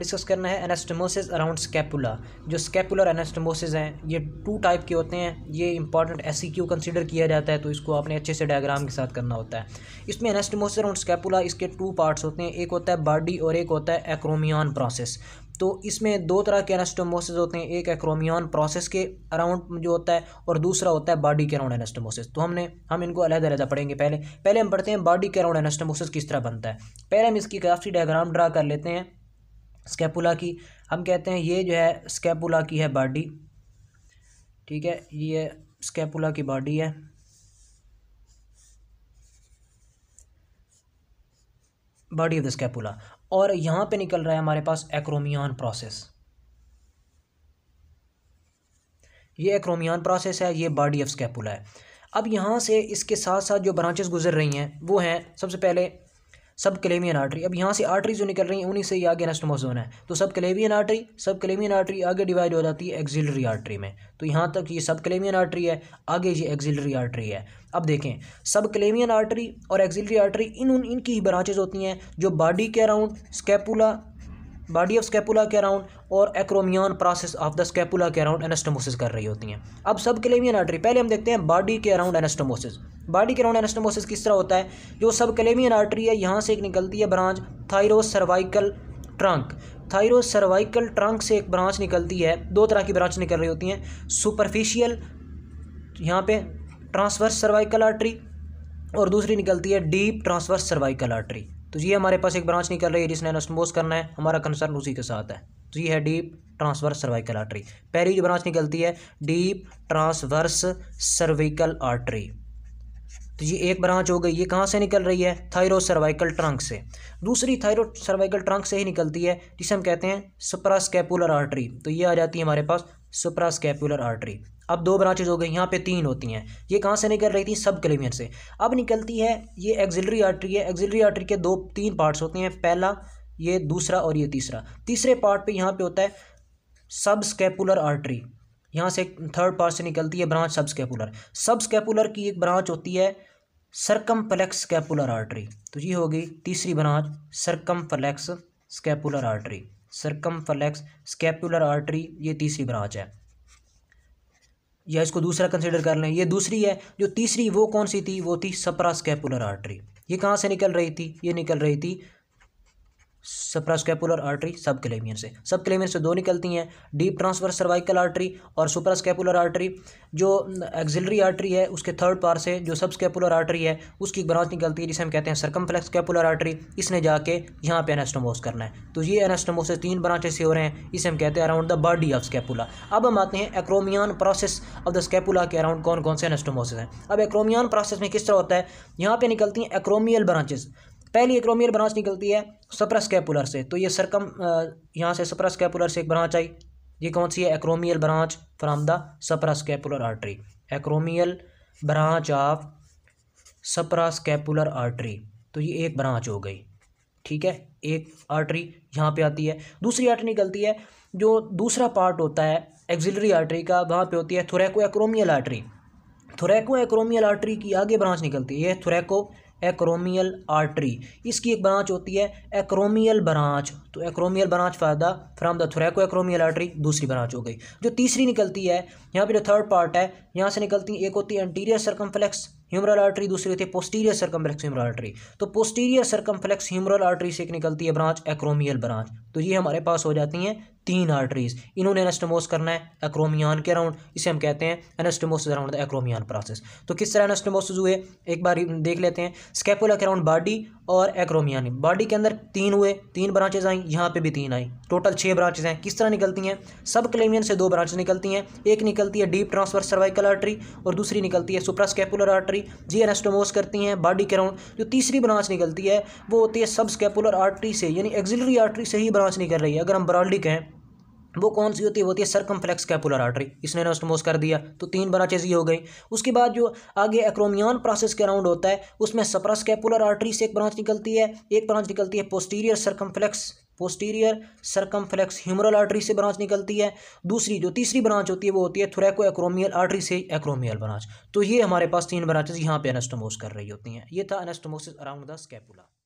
हमें डिस्कस करना है एनेस्टमोसिस अराउंड स्कैपुला जो स्कैपुलर एनेस्टमोसिस हैं ये टू टाइप के होते हैं ये इंपॉर्टेंट एस क्यू कंसिडर किया जाता है तो इसको आपने अच्छे से डायग्राम के साथ करना होता है इसमें एनेस्टमोसिस अराउंड स्कैपुला इसके टू पार्ट्स होते हैं एक होता है बॉडी और एक होता है एक्रोमियन प्रोसेस तो इसमें दो तरह के एनास्टोमोसिस होते हैं एक एक्रोमियन प्रोसेस के अराउंड जो होता है और दूसरा होता है बॉडी के अराउंड एनास्टोमोसिस तो हमने हम इनको अलग अलग पढ़ेंगे पहले पहले हम पढ़ते हैं बॉडी के अराउंड एनास्टोमोसिस किस तरह बनता है पहले हम इसकी काफी डायग्राम ड्रा कर लेते हैं स्कैपुला की हम कहते हैं ये जो है स्कैपुला की है बॉडी ठीक है ये स्कैपुला की बॉडी है बॉडी ऑफ द स्कैपुला और यहाँ पे निकल रहा है हमारे पास एक्रोमियन प्रोसेस ये एक्रोमियन प्रोसेस है ये बॉडी ऑफ स्कैपुला है अब यहाँ से इसके साथ साथ जो ब्रांचेस गुजर रही हैं वो हैं सबसे पहले सब क्लेमियन आर्टरी अब यहाँ से आर्टरी जो निकल रही है उन्हीं से ही आगे नस्टमोस जोन है तो सब क्लेमियन आर्टरी सब क्लेमियन आर्टरी आगे डिवाइड हो जाती है एक्जिलरी आर्टरी में तो यहाँ तक ये सब क्लेमियन आर्टरी है आगे ये एक्जिलरी आर्टरी है अब देखें सब क्लेमियन आर्टरी और एक्जिलरी आर्टरी इन उन इनकी ही ब्रांचेज होती हैं जो बॉडी के around scapula body of scapula के अराउंड और acromion process of the scapula के अराउंड एनेस्टोमोसिस कर रही होती हैं अब सब क्लेमियन आर्टरी पहले हम देखते हैं बॉडी के अराउंड एनेस्टोमोसिस बॉडी के राउंड एनास्टोमोसिस किस तरह होता है जो सब कलेमियन आर्टरी है यहाँ से एक निकलती है branch thyrocervical trunk thyrocervical trunk से एक ब्रांच निकलती है दो तरह की ब्रांच निकल रही होती हैं सुपरफिशियल यहाँ पे ट्रांसवर्स सर्वाइकल आर्टरी और दूसरी निकलती है डीप ट्रांसवर्स सर्वाइकल आर्टरी तो ये हमारे पास एक ब्रांच निकल रही है जिसने एनास्टोमोस करना है हमारा कंसर्न उसी के साथ है तो ये है डीप ट्रांसवर्स सर्वाइकल आर्टरी पहली जो ब्रांच निकलती है डीप ट्रांसवर्स सर्वाइकल आर्टरी तो ये एक ब्रांच हो गई ये कहाँ से निकल रही है थायरो सर्वाइकल ट्रंक से दूसरी थायरो सर्वाइकल ट्रंक से ही निकलती है जिसे हम कहते हैं सुप्रास्कैपुलर आर्टरी तो ये आ जाती है हमारे पास सुप्रास्कैपुलर आर्टरी अब दो ब्रांचेज हो गई यहाँ पे तीन होती हैं ये कहाँ से निकल रही थी सब क्लेमियन से अब निकलती है ये एक्जिलरी आर्टरी है एक्जिलरी आर्टरी के दो तीन पार्ट्स होते हैं पहला ये दूसरा और ये तीसरा तीसरे पार्ट पे यहाँ पे होता है सब स्कैपुलर आर्टरी यहाँ से थर्ड पार्ट से निकलती है ब्रांच सब स्कैपुलर सब स्कैपुलर की एक ब्रांच होती है सरकमप्लेक्स स्कैपुलर आर्टरी तो ये होगी तीसरी बनाज circumflex scapular artery flex scapular artery ये तीसरी ब्रांच है या इसको दूसरा कंसिडर कर लें ये दूसरी है जो तीसरी वो कौन सी थी वो थी सपरा स्कैपुलर आर्टरी ये कहाँ से निकल रही थी ये निकल रही थी सुप्रास्कैपुलर आर्टरी सब क्लेमियर से सब क्लेमियर से दो निकलती हैं डीप ट्रांसवर्स सर्वाइकल आर्टरी और सुप्रास्कैपुलर आर्टरी जो एक्जिलरी आर्टरी है उसके थर्ड पार से जो सब स्कैपुलर आर्टरी है उसकी ब्रांच निकलती है जिसे हम कहते हैं सर्कमफ्लेक्स कैपुलर आर्टरी इसने जाके यहाँ पे एनास्टोमोस करना है तो ये एनास्टोमोसिस तीन ब्रांचेस से हो रहे हैं इसे हम कहते हैं around the body of scapula अब हम आते हैं acromion process of the scapula के अराउंड कौन कौन से एनास्टोमोसिस हैं अब एक्रोमियन प्रोसेस में किस तरह होता है यहाँ पर निकलती हैं एक्रोमियल ब्रांचेस पहली एक्रोमियल ब्रांच निकलती है सप्रस कैपुलर से तो ये सरकम यहाँ से सप्रस कैपुलर से एक ब्रांच आई ये कौन सी है acromial branch from the suprascapular artery acromial branch of suprascapular artery तो ये एक ब्रांच हो गई ठीक है एक आर्टरी यहाँ पे आती है दूसरी आर्टरी निकलती है जो दूसरा पार्ट होता है एक्जिलरी आर्टरी का वहाँ पे होती है thoracoacromial artery thoracoacromial artery की आगे ब्रांच निकलती है ये थोरेको एक्रोमियल आर्टरी इसकी एक ब्रांच होती है एक्रोमियल ब्रांच तो एक्रोमियल ब्रांच फायदा from the thoracoacromial artery दूसरी ब्रांच हो गई जो तीसरी निकलती है यहाँ पे जो थर्ड पार्ट है यहाँ से निकलती है एक होती है एंटीरियर सर्कमफ्लेक्स ह्यूमरल आर्टरी दूसरी होती है पोस्टीरियर सर्कमफ्लेक्स ह्यूमरल आर्टरी तो पोस्टीरियर सर्कमफ्लेक्स ह्यूमरल आर्टरी से एक निकलती है ब्रांच एक्रोमियल ब्रांच तो ये हमारे पास हो जाती हैं तीन आर्टरीज इन्होंने एनास्टमोस करना है एक्रोमियान के अराउंड इसे हम कहते हैं एनास्टमोस अराउंड एक्रोमियान प्रोसेस तो किस तरह एनास्टमोसिस हुए एक बार देख लेते हैं स्केपोला के अराउंड बॉडी और एक्रोमियान बॉडी के अंदर तीन हुए तीन ब्रांचेज आई यहाँ पे भी तीन आई टोटल छः ब्रांचेज हैं किस तरह निकलती हैं सब क्लेमियन से दो ब्रांचेज निकलती हैं एक निकलती है डीप ट्रांसफर सर्वाइकल आर्टरी और दूसरी निकलती है सुप्रास्केपुलर आर्टरी जी एनेस्टोमोस करती हैं बॉडी के अराउंड जो तीसरी ब्रांच निकलती है वो होती है सब स्केपुलर आर्टरी से यानी एक्जिलरी आर्टरी से ही ब्रांच निकल रही है अगर हम ब्रॉडली कहें वो कौन सी होती है होती है सरकम कैपुलर आर्टरी इसने नोस्टमोस कर दिया तो तीन ब्रांचेज ये हो गई उसके बाद जो आगे एक्रोमियन प्रोसेस के राउंड होता है उसमें सप्रस कैपुलर आर्टरी से एक ब्रांच निकलती है एक ब्रांच निकलती है posterior circum posterior circumflex humeral artery से ब्रांच निकलती है दूसरी जो तीसरी ब्रांच होती है वो होती है थुरैको एक्रोमियल आर्टरी से एक्रोमियल ब्रांच तो ये हमारे पास तीन ब्रांचेज यहाँ पर एनेस्टोमोस कर रही होती हैं ये था एनेस्टोमोसिस अराउंड द स्कैपुला